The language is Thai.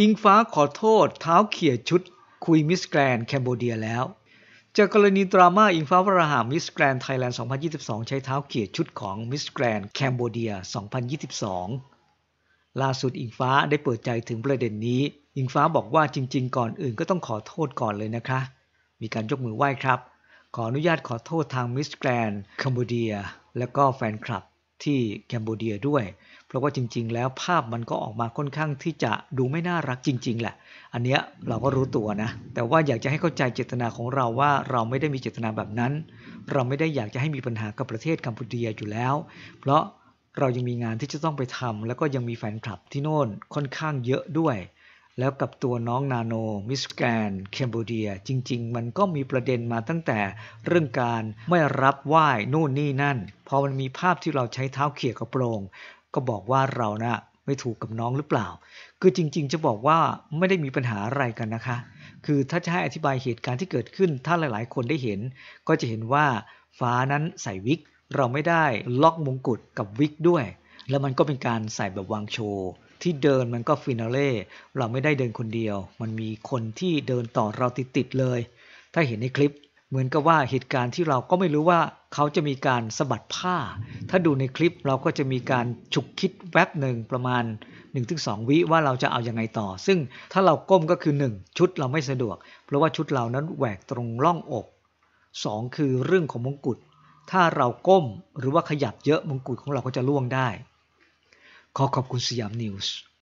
อิงฟ้าขอโทษเท้าเขี่ยชุดคุยมิสแกรนแคนโบเดียแล้วจากกรณีดราม่าอิงฟ้าวราหามิสแกรนไทยแลนด์ 2022 ใช้เท้าเขี่ยชุดของมิสแกรนแคนโบเดีย2022 ล่าสุดอิงฟ้าได้เปิดใจถึงประเด็นนี้ อิงฟ้าบอกว่าจริงๆก่อนอื่นก็ต้องขอโทษก่อนเลยนะคะ มีการยกมือไหว้ครับ ขออนุญาตขอโทษทางมิสแกรนแคนโบเดียและก็แฟนคลับที่แคนเบเดียด้วย เพราะว่าจริง ๆ แล้วภาพมันก็ออกมาค่อนข้างที่จะดูไม่น่ารักจริงๆแหละ อันเนี้ยเราก็รู้ตัวนะ แต่ว่าอยากจะให้เข้าใจเจตนาของเราว่า เราไม่ได้มีเจตนาแบบนั้น เราไม่ได้อยากจะให้มีปัญหากับประเทศกัมพูเดียอยู่แล้ว เพราะเรายังมีงานที่จะต้องไปทำ แล้วก็ยังมีแฟนคลับที่โน่นค่อนข้างเยอะด้วยแล้วกับตัวน้องนาโนมิสแกนเคมบูเดียจริงๆมันก็มีประเด็นมาตั้งแต่เรื่องการไม่รับไหว้นู่นนี่นั่น พอมันมีภาพที่เราใช้เท้าเขี่ยกระโปรง ก็บอกว่าเรานะ่ะไม่ถูกกับน้องหรือเปล่า คือจริงๆจะบอกว่าไม่ได้มีปัญหาอะไรกันนะคะ คือถ้าจะให้อธิบายเหตุการณ์ที่เกิดขึ้นถ้าหลายๆคนได้เห็น ก็จะเห็นว่าฟ้านั้นใส่วิกเราไม่ได้ล็อกมงกุฎกับวิกด้วย แล้วมันก็เป็นการใส่แบบวางโชว์ที่เดินมันก็ฟินาเล่เราไม่ได้เดินคนเดียว มันมีคนที่เดินต่อเราติดๆเลย ถ้าเห็นในคลิป เหมือนกับว่าเหตุการณ์ที่เราก็ไม่รู้ว่าเขาจะมีการสะบัดผ้า ถ้าดูในคลิปเราก็จะมีการฉุกคิดแวบหนึ่งประมาณ 1-2 วิว่าเราจะเอาอยัางไงต่อ ซึ่งถ้าเราก้มก็คือ 1 ชุดเราไม่สะดวก เพราะว่าชุดเรานั้นแหวกตรงล่องอก 2 คือเรื่องของมงกุฎ ถ้าเราก้มหรือว่าขยับเยอะมงกุฎของเราก็จะล่วงได้ขอขอบคุณสยามนิวส์